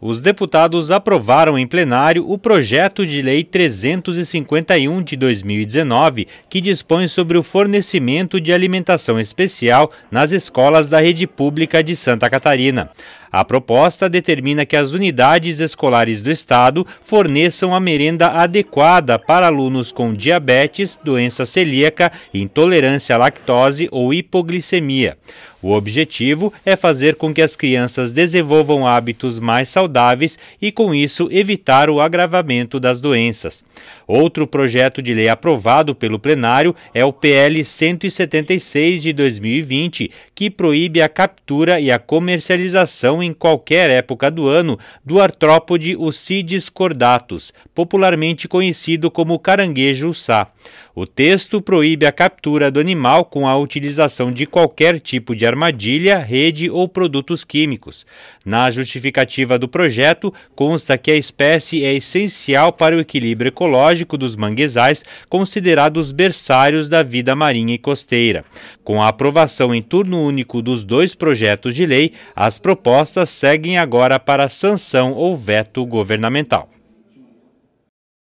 os deputados aprovaram em plenário o projeto de lei 351 de 2019, que dispõe sobre o fornecimento de alimentação especial nas escolas da rede pública de Santa Catarina. A proposta determina que as unidades escolares do estado forneçam a merenda adequada para alunos com diabetes, doença celíaca, intolerância à lactose ou hipoglicemia. O objetivo é fazer com que as crianças desenvolvam hábitos mais saudáveis e, com isso, evitar o agravamento das doenças. Outro projeto de lei aprovado pelo plenário é o PL 176 de 2020, que proíbe a captura e a comercialização em qualquer época do ano do artrópode Ucides cordatus, popularmente conhecido como caranguejo sá. O texto proíbe a captura do animal com a utilização de qualquer tipo de armadilha, rede ou produtos químicos. Na justificativa do projeto, consta que a espécie é essencial para o equilíbrio ecológico ecológico dos manguezais, considerados berçários da vida marinha e costeira. Com a aprovação em turno único dos dois projetos de lei, as propostas seguem agora para sanção ou veto governamental.